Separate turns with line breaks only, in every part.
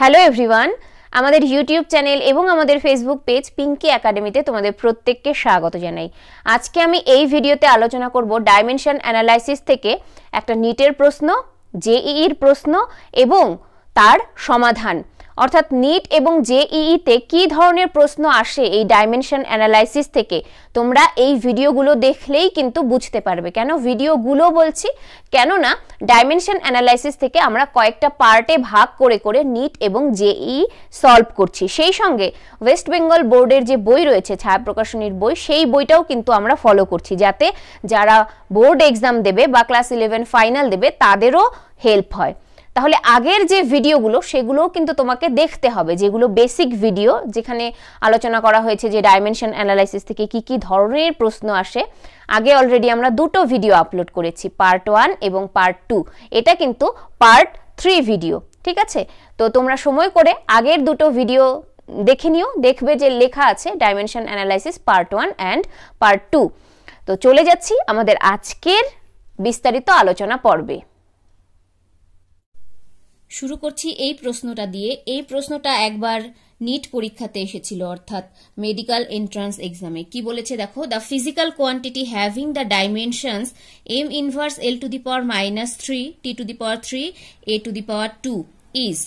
Hello everyone আমাদের YouTube channel এবং আমাদের ফেসবুক পেজ পিঙ্কি একাডেমিতে তোমাদের প্রত্যেককে স্বাগত জানাই আজকে আমি এই ভিডিওতে আলোচনা করব ডাইমেনশন অ্যানালাইসিস থেকে একটা নিটের প্রশ্ন জেইইর e প্রশ্ন এবং তার সমাধান অর্থাৎ নিট এবং জেইইতে e e কি ধরনের প্রশ্ন আসে এই ডাইমেনশন অ্যানালাইসিস থেকে তোমরা এই ভিডিওগুলো দেখলেই কিন্তু বুঝতে পারবে কেন ভিডিওগুলো বলছি কেননা ডাইমেনশন অ্যানালাইসিস থেকে আমরা কয়েকটা পার্টে ভাগ করে করে নিট এবং জেই সলভ করছি সেই সঙ্গে ওয়েস্ট বেঙ্গল বোর্ডের যে বই রয়েছে ছায়া প্রকাশনীর বই সেই বইটাও কিন্তু আমরা ফলো করছি যাতে যারা বোর্ড এক্সাম দেবে বা ক্লাস ইলেভেন ফাইনাল দেবে তাদেরও হেল্প হয় তাহলে আগের যে ভিডিওগুলো সেগুলোও কিন্তু তোমাকে দেখতে হবে যেগুলো বেসিক ভিডিও যেখানে আলোচনা করা হয়েছে যে ডাইমেনশন অ্যানালাইসিস থেকে কি কি ধরনের প্রশ্ন আসে আগে অলরেডি আমরা দুটো ভিডিও আপলোড করেছি পার্ট ওয়ান এবং পার্ট টু এটা কিন্তু পার্ট থ্রি ভিডিও ঠিক আছে তো তোমরা সময় করে আগের দুটো ভিডিও দেখে নিও দেখবে যে লেখা আছে dimension analysis part one and part two তো চলে যাচ্ছি আমাদের আজকের বিস্তারিত আলোচনা পর্বে শুরু করছি এই প্রশ্নটা দিয়ে এই প্রশ্নটা একবার নিট পরীক্ষাতে এসেছিল অর্থাৎ মেডিকেল এন্ট্রান্স এক্সামে কি বলেছে দেখো the physical quantity having the dimensions M inverse L to the power minus three T to the power three A to the power two is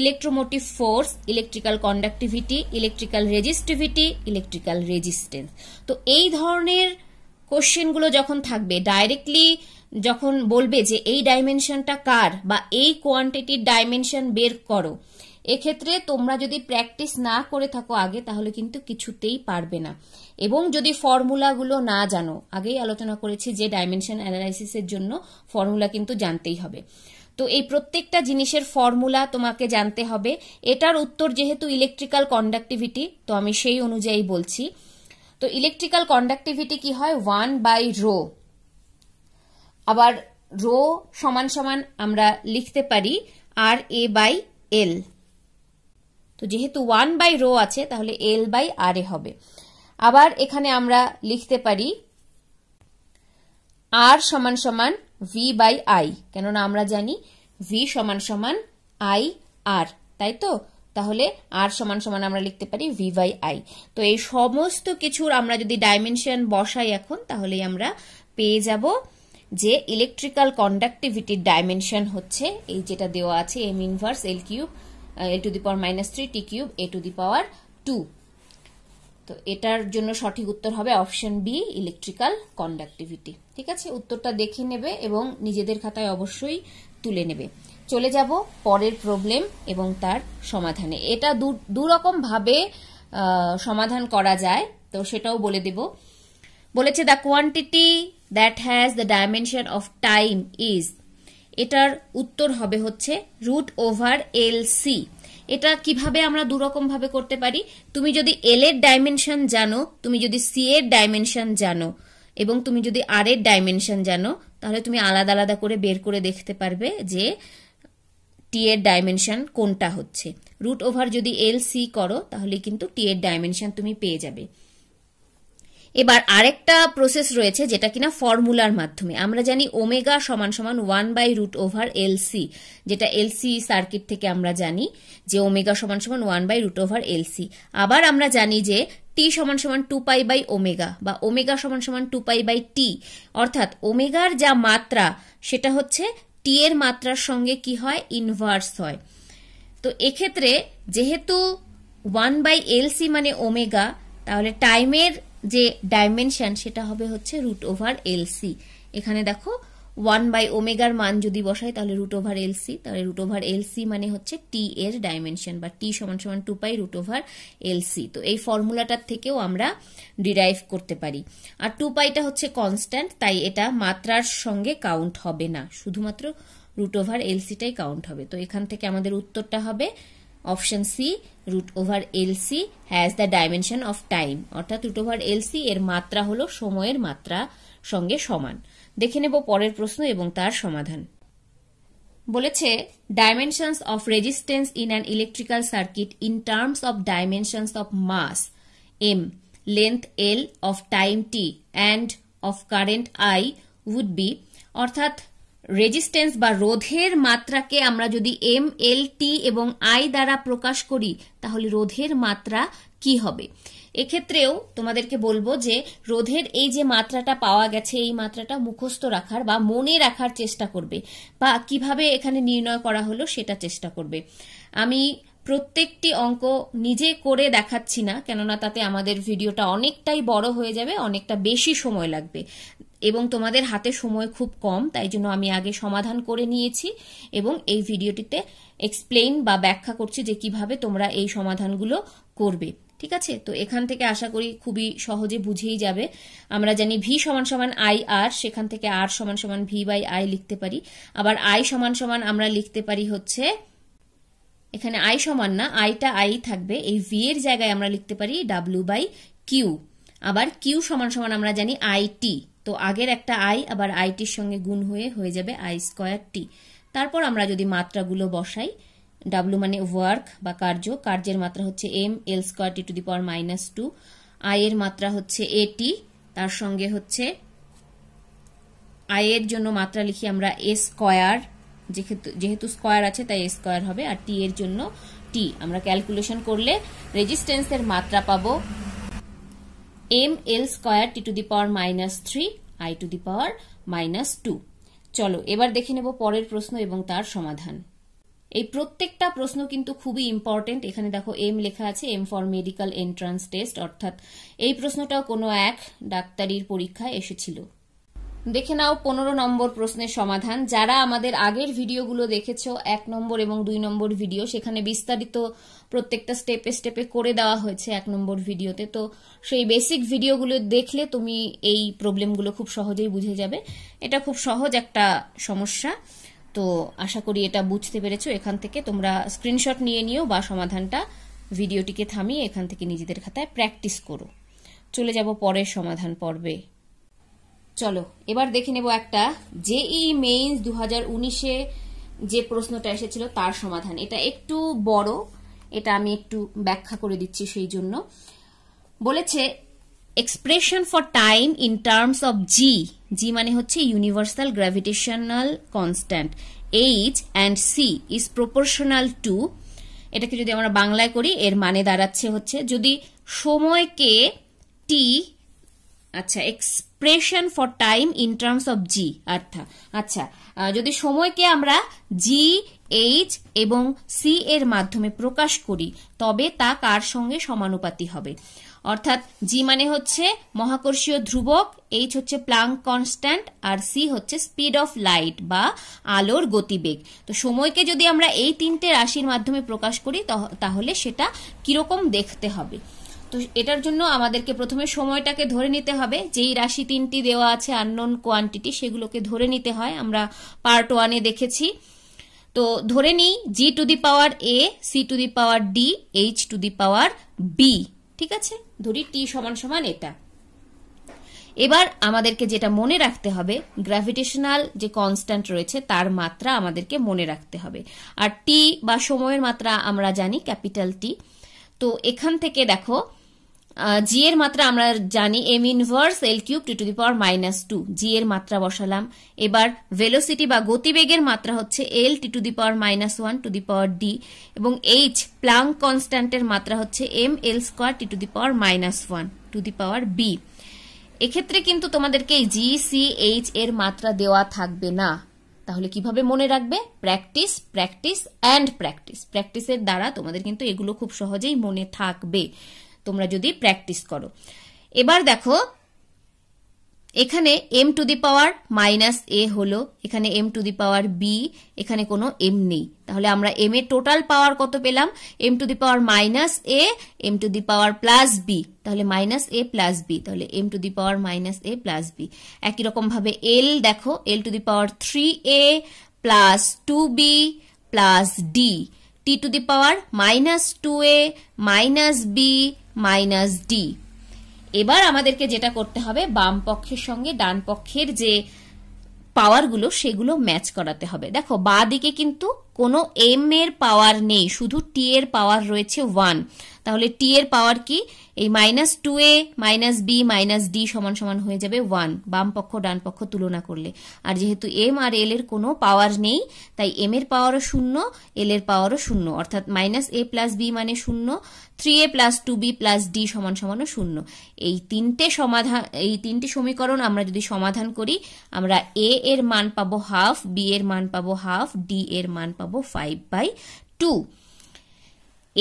electromotive force electrical conductivity electrical resistivity electrical resistance তো এই ধরনের কোশ্চেনগুলো যখন থাকবে directly যখন বলবে যে এই ডাইমেনশনটা কার বা এই কোয়ান্টিটির ডাইমেনশন বের করো এক্ষেত্রে তোমরা যদি প্র্যাকটিস না করে থাকো আগে তাহলে কিন্তু কিছুতেই পারবে না এবং যদি ফর্মুলাগুলো না জানো আগেই আলোচনা করেছি যে ডাইমেনশন অ্যানালাইসিসের জন্য ফর্মুলা কিন্তু জানতেই হবে তো এই প্রত্যেকটা জিনিসের ফর্মুলা তোমাকে জানতে হবে এটার উত্তর যেহেতু ইলেকট্রিক্যাল কন্ডাক্টিভিটি তো আমি সেই অনুযায়ী বলছি তো ইলেকট্রিক্যাল কন্ডাক্টিভিটি কি হয় ওয়ান বাই রো আবার রো সমান সমান আমরা লিখতে পারি আর এ বাই এল তো যেহেতু ওয়ান বাই রো আছে তাহলে এল বাই আর এ হবে আবার এখানে আমরা লিখতে পারি আর সমান সমান ভি বাই আই কেননা আমরা জানি ভি সমান সমান আই আর তাই তো তাহলে আর সমান সমান আমরা লিখতে পারি ভি বাই আই তো এই সমস্ত কিছুর আমরা যদি ডাইমেনশন বসাই এখন তাহলে আমরা পেয়ে যাব যে ইলেকট্রিক্যাল কন্ডাক্টিভিটির ডাইমেনশন হচ্ছে এই যেটা দেওয়া আছে M inverse L cube L to the power minus three T cube A to the power two তো এটার জন্য সঠিক উত্তর হবে অপশন বি ইলেকট্রিক্যাল কন্ডাক্টিভিটি ঠিক আছে উত্তরটা দেখে নেবে এবং নিজেদের খাতায় অবশ্যই তুলে নেবে চলে যাব পরের প্রবলেম এবং তার সমাধানে এটা দু রকম ভাবে সমাধান করা যায় তো সেটাও বলে দেব বলেছে the quantity that has the dimension of time is এটার উত্তর হবে হচ্ছে রুট ওভার এল সি এটা কিভাবে আমরা দুরকম ভাবে করতে পারি তুমি যদি এল এর ডাইমেনশন জানো তুমি যদি সি এর ডাইমেনশন জানো এবং তুমি যদি আর এর ডাইমেনশন জানো তাহলে তুমি আলাদা আলাদা করে বের করে দেখতে পারবে যে টি এর ডাইমেনশন কোনটা হচ্ছে রুট ওভার যদি এল সি করো তাহলে কিন্তু টি এর ডাইমেনশন তুমি পেয়ে যাবে এবার আরেকটা প্রসেস রয়েছে যেটা কিনা ফর্মুলার মাধ্যমে আমরা জানি ওমেগা সমান সমান one by root over LC যেটা এলসি সার্কিট থেকে আমরা জানি যে ওমেগা সমান সমান one by root over LC আবার আমরা জানি যে টি সমান সমান টু পাই বাই ওমেগা বা ওমেগা সমান সমান টু পাই বাই টি অর্থাৎ ওমেগার যা মাত্রা সেটা হচ্ছে টি এর মাত্রার সঙ্গে কি হয় ইনভার্স হয় তো এক্ষেত্রে যেহেতু ওয়ান বাই এলসি মানে ওমেগা তাহলে টাইমের যে ডাইমেনশন সেটা হবে হচ্ছে রুট ওভার এলসি এখানে দেখো ওয়ান বাই ওমেগার মান যদি বসাই তাহলে রুট ওভার এলসি তাহলে রুট ওভার এলসি মানে হচ্ছে টি এর ডাইমেনশন বা টি সমান সমান two pi root over LC তো এই ফর্মুলাটার থেকেও আমরা ডিরাইভ করতে পারি আর টু পাইটা হচ্ছে কনস্ট্যান্ট তাই এটা মাত্রার সঙ্গে কাউন্ট হবে না শুধুমাত্র রুট ওভার এলসিটাই কাউন্ট হবে তো এখান থেকে আমাদের উত্তরটা হবে option C root over LC has the dimension of time অর্থাৎ রুট ওভার সি এর মাত্রা হল সময়ের মাত্রা সঙ্গে সমান দেখে নেব পরের প্রশ্ন এবং তার সমাধান বলেছে dimensions of resistance in an electrical circuit in terms of dimensions of mass M length L of time T and of current I would be অর্থাৎ রেজিস্ট্যান্স বা রোধের মাত্রাকে আমরা যদি এম এল টি এবং আই দ্বারা প্রকাশ করি তাহলে রোধের মাত্রা কি হবে এক্ষেত্রেও তোমাদেরকে বলবো যে রোধের এই যে মাত্রাটা পাওয়া গেছে এই মাত্রাটা মুখস্থ রাখার বা মনে রাখার চেষ্টা করবে বা কিভাবে এখানে নির্ণয় করা হলো সেটা চেষ্টা করবে আমি প্রত্যেকটি অঙ্ক নিজে করে দেখাচ্ছি না কেননা তাতে আমাদের ভিডিওটা অনেকটাই বড় হয়ে যাবে অনেকটা বেশি সময় লাগবে এবং তোমাদের হাতে সময় খুব কম তাই জন্য আমি আগে সমাধান করে নিয়েছি এবং এই ভিডিওটিতে এক্সপ্লেইন বা ব্যাখ্যা করছি যে কিভাবে তোমরা এই সমাধানগুলো করবে ঠিক আছে তো এখান থেকে আশা করি খুবই সহজে বুঝেই যাবে আমরা জানি ভি সমান সমান আই আর সেখান থেকে আর সমান সমান ভি বাই আই লিখতে পারি আবার আই সমান সমান আমরা লিখতে পারি হচ্ছে এখানে আই সমান না আইটা আই থাকবে এই ভি এর জায়গায় আমরা লিখতে পারি ডাব্লিউ বাই কিউ আবার কিউ সমান সমান আমরা জানি আই টি তো আগের একটা আই আবার আইটির সঙ্গে গুণ হয়ে হয়ে যাবে আই স্কোয়ার টি তারপর আমরা যদি মাত্রাগুলো বসাই ডাব্লু মানে ওয়ার্ক বা কার্য কার্যের মাত্রা হচ্ছে M L square T to the power minus two আয়ের মাত্রা হচ্ছে এটি তার সঙ্গে হচ্ছে আয়ের জন্য মাত্রা লিখি আমরা এ স্কয়ার যেহেতু যেহেতু স্কয়ার আছে তাই এ স্কয়ার হবে আর টি এর জন্য টি আমরা ক্যালকুলেশন করলে রেজিস্ট্যান্সের মাত্রা পাবো M L square T to the power minus three I to the power minus two চলো এবার দেখে নেব পরের প্রশ্ন এবং তার সমাধান এই প্রত্যেকটা প্রশ্ন কিন্তু খুবই ইম্পর্টেন্ট এখানে দেখো এম লেখা আছে M for medical entrance test অর্থাৎ এই প্রশ্নটাও কোনো এক ডাক্তারির পরীক্ষায় এসেছিল দেখে নাও পনেরো নম্বর প্রশ্নের সমাধান যারা আমাদের আগের ভিডিওগুলো দেখেছ এক নম্বর এবং দুই নম্বর ভিডিও সেখানে বিস্তারিত প্রত্যেকটা স্টেপে স্টেপে করে দেওয়া হয়েছে এক নম্বর ভিডিওতে তো সেই বেসিক ভিডিওগুলো দেখলে তুমি এই প্রবলেমগুলো খুব সহজেই বুঝে যাবে এটা খুব সহজ একটা সমস্যা তো আশা করি এটা বুঝতে পেরেছো এখান থেকে তোমরা স্ক্রিনশট নিয়ে নিও বা সমাধানটা ভিডিওটিকে থামিয়ে এখান থেকে নিজেদের খাতায় প্র্যাকটিস করো চলে যাব পরের সমাধান পর্বে চলো এবার দেখে নেব একটা জেই মেইন্স দু হাজার উনিশে যে প্রশ্নটা এসেছিল তার সমাধান এটা একটু বড় এটা আমি একটু ব্যাখ্যা করে দিচ্ছি সেই জন্য বলেছে expression for time in terms of G G মানে হচ্ছে universal gravitational constant H and C is proportional to এটাকে যদি আমরা বাংলায় করি এর মানে দাঁড়াচ্ছে হচ্ছে যদি সময়কে টি আচ্ছা X expression for time in terms of G অর্থাৎ আচ্ছা যদি সময়কে আমরা জি এইচ এবং সি এর মাধ্যমে প্রকাশ করি তবে তা কার সঙ্গে সমানুপাতি হবে অর্থাৎ জি মানে হচ্ছে মহাকর্ষীয় ধ্রুবক এইচ হচ্ছে প্লাঙ্ক কনস্ট্যান্ট আর সি হচ্ছে স্পিড অফ লাইট বা আলোর গতিবেগ তো সময়কে যদি আমরা এই তিনটে রাশির মাধ্যমে প্রকাশ করি তাহলে সেটা কিরকম দেখতে হবে তো এটার জন্য আমাদেরকে প্রথমে সময়টাকে ধরে নিতে হবে যেই রাশি তিনটি দেওয়া আছে আননোন কোয়ান্টিটি সেগুলোকে ধরে নিতে হয় আমরা পার্ট ওয়ানে দেখেছি তো ধরে নিই G to the power A C to the power D H to the power B ঠিক আছে ধরি টি সমান সমান এটা এবার আমাদেরকে যেটা মনে রাখতে হবে গ্র্যাভিটেশনাল যে কনস্ট্যান্ট রয়েছে তার মাত্রা আমাদেরকে মনে রাখতে হবে আর টি বা সময়ের মাত্রা আমরা জানি ক্যাপিটাল টি তো এখান থেকে দেখো জি এর মাত্রা আমরা জানি M inverse L cube to to the power minus two G এর মাত্রা বসালাম এবার ভেলোসিটি বা গতিবেগের মাত্রা হচ্ছে L T to the power minus one to the power D এবং এইচ প্লাং কনস্ট্যান্টের মাত্রা হচ্ছে M L square T to the power minus one to the power B এক্ষেত্রে কিন্তু তোমাদেরকে জি সি এইচ এর মাত্রা দেওয়া থাকবে না তাহলে কিভাবে মনে রাখবে প্র্যাকটিস প্র্যাকটিস অ্যান্ড প্র্যাকটিস প্র্যাকটিসের দ্বারা তোমাদের কিন্তু এগুলো খুব সহজেই মনে থাকবে তোমরা যদি প্র্যাকটিস করো এবার দেখো এখানে M to the power minus A হলো এখানে M to the power B এখানে কোনো এম নেই তাহলে আমরা এম এর টোটাল পাওয়ার কত পেলাম M to the power minus A M to the power plus B তাহলে মাইনাস এ প্লাস বি তাহলে M to the power minus A plus B একই রকমভাবে এল দেখো L to the power three A plus two B plus D T to the power minus two A minus B minus D এবার আমাদেরকে যেটা করতে হবে বাম পক্ষের সঙ্গে ডান পক্ষের যে পাওয়ারগুলো সেগুলো ম্যাচ করাতে হবে দেখো বা দিকে কিন্তু কোনো এম এর পাওয়ার নেই শুধু টি এর পাওয়ার রয়েছে ওয়ান তাহলে টি এর পাওয়ার কি এই minus two A minus B minus D সমান সমান হয়ে যাবে ওয়ান বাম পক্ষ ডান পক্ষ তুলনা করলে আর যেহেতু এম আর এল এর কোনো পাওয়ার নেই তাই এম এর পাওয়ারও শূন্য এল এর পাওয়ারও শূন্য অর্থাৎ মাইনাস এ প্লাস বি মানে শূন্য three A plus two B plus D সমান সমানও শূন্য এই তিনটে সমাধান এই তিনটি সমীকরণ আমরা যদি সমাধান করি আমরা এ এর মান পাবো হাফ বি এর মান পাবো হাফ ডি এর মান পাবো পাবো ফাইভ বাই টু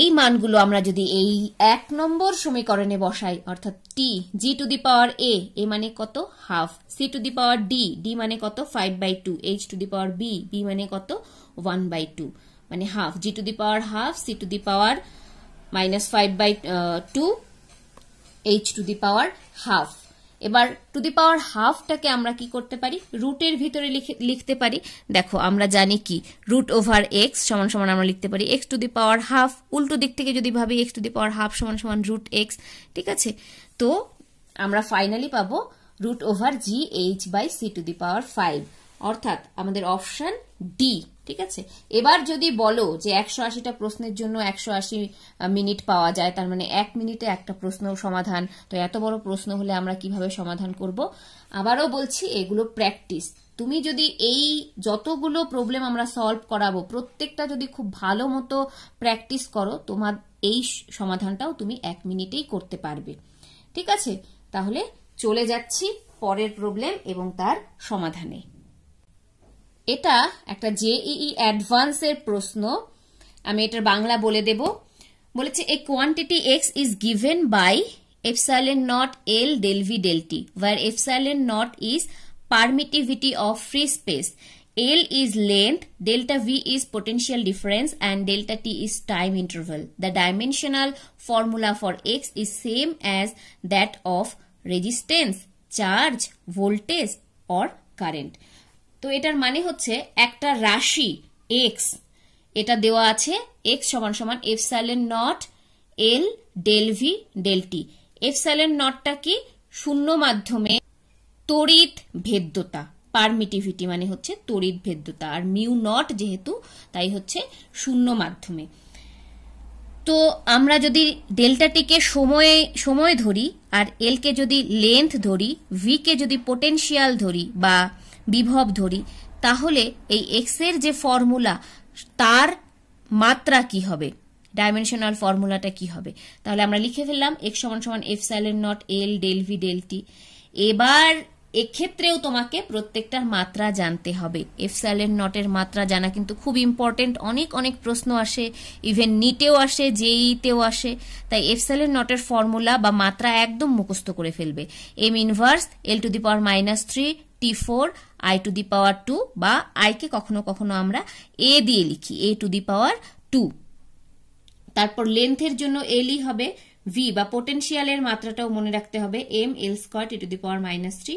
এই মানগুলো আমরা যদি এই এক নম্বর সমীকরণে বসাই অর্থাৎ টি জি to the power A A মানে কত half C to the power D D মানে কত five by two H to the power B B মানে কত ওয়ান বাই টু মানে half G to the power half C to the power minus five by two H to the power half এবার to the power হাফটাকে আমরা কি করতে পারি রুটের ভিতরে লিখতে পারি দেখো আমরা জানি কি রুট ওভার এক্স সমান সমান আমরা লিখতে পারি X to the power half উল্টো দিক থেকে যদি ভাবি X to the power half সমান সমান রুট এক্স ঠিক আছে তো আমরা ফাইনালি পাবো root over G H by C to the power five অর্থাৎ আমাদের অপশন ডি ঠিক আছে এবার যদি বলো যে একশো আশিটা প্রশ্নের জন্য একশো আশি মিনিট পাওয়া যায় তার মানে এক মিনিটে একটা প্রশ্ন সমাধান তো এত বড় প্রশ্ন হলে আমরা কিভাবে সমাধান করব আবারও বলছি এগুলো প্র্যাকটিস তুমি যদি এই যতগুলো প্রবলেম আমরা সলভ করাবো প্রত্যেকটা যদি খুব ভালো মতো প্র্যাকটিস করো তোমার এই সমাধানটাও তুমি এক মিনিটেই করতে পারবে ঠিক আছে তাহলে চলে যাচ্ছি পরের প্রবলেম এবং তার সমাধানে এটা একটা জেইই অ্যাডভান্সের প্রশ্ন আমি এটার বাংলা বলে দেব বলেছে A quantity X is given by epsilon not L del V del T, where epsilon not is permittivity of free space. L is length, delta V is potential difference and delta T is time interval. The dimensional formula for X is same as that of resistance, charge, voltage or current. তো এটার মানে হচ্ছে একটা রাশি x এটা দেওয়া আছে X সমান সমান epsilon not L del V del T epsilon নটটা কি শূন্য মাধ্যমে তড়িৎ ভেদ্যতা পারমিটিভিটি মানে হচ্ছে তড়িৎ ভেদ্যতা আর মিউ নট যেহেতু তাই হচ্ছে শূন্য মাধ্যমে তো আমরা যদি ডেল্টাটিকে সময়ে সময় ধরি আর এলকে যদি লেন্থ ধরি ভিকে যদি পোটেনশিয়াল ধরি বা বিভব ধরি তাহলে এই এক্স এর যে ফর্মুলা তার মাত্রা কি হবে ডাইমেনশনাল ফর্মুলাটা কি হবে তাহলে আমরা লিখে ফেললাম এক্স সমান সমান epsilon not L del V del T এবার এক্ষেত্রেও তোমাকে প্রত্যেকটার মাত্রা জানতে হবে এফ সাইলেন নটের মাত্রা জানা কিন্তু খুব ইম্পর্টেন্ট অনেক অনেক প্রশ্ন আসে ইভেন নিটেও আসে জেইতেও আসে তাই এফ সাইলেন নটের ফর্মুলা বা মাত্রা একদম মুখস্থ করে ফেলবে M inverse L to the power minus three T four I to the power two বা আইকে কখনো কখনো আমরা এ দিয়ে লিখি এ টু দি পাওয়ার টু তারপর লেন্থের জন্য এলই হবে ভি বা পোটেন্সিয়ালের মাত্রাটাও মনে রাখতে হবে M L square T to the power minus three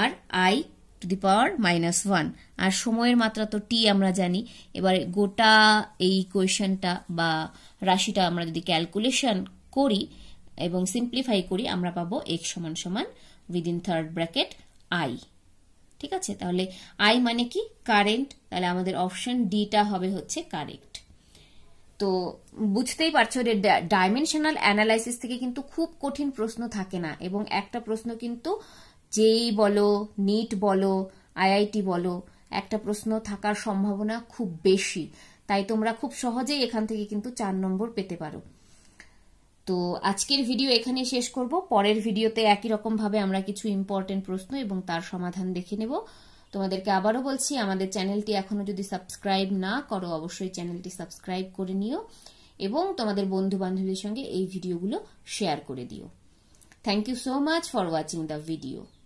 আর I to the power minus one আর সময়ের মাত্রা তো টি আমরা জানি এবার গোটা এই কোয়েশনটা বা রাশিটা আমরা যদি ক্যালকুলেশন করি এবং সিম্পলিফাই করি আমরা পাবো এক সমান সমান উইদিন থার্ড ব্র্যাকেট আই ঠিক আছে তাহলে আই মানে কি কারেন্ট তাহলে আমাদের অপশন ডিটা হবে হচ্ছে কারেক্ট তো বুঝতেই পারছো যে ডাইমেনশনাল অ্যানালাইসিস থেকে কিন্তু খুব কঠিন প্রশ্ন থাকে না এবং একটা প্রশ্ন কিন্তু যেই বলো নিট বলো আইআইটি বলো একটা প্রশ্ন থাকার সম্ভাবনা খুব বেশি তাই তোমরা খুব সহজেই এখান থেকে কিন্তু চার নম্বর পেতে পারো তো আজকের ভিডিও এখানে শেষ করব পরের ভিডিওতে একই রকমভাবে আমরা কিছু ইম্পর্টেন্ট প্রশ্ন এবং তার সমাধান দেখে নেব তোমাদেরকে আবারও বলছি আমাদের চ্যানেলটি এখনও যদি সাবস্ক্রাইব না করো অবশ্যই চ্যানেলটি সাবস্ক্রাইব করে নিও এবং তোমাদের বন্ধু বান্ধবীদের সঙ্গে এই ভিডিওগুলো শেয়ার করে দিও thank you so much for watching the video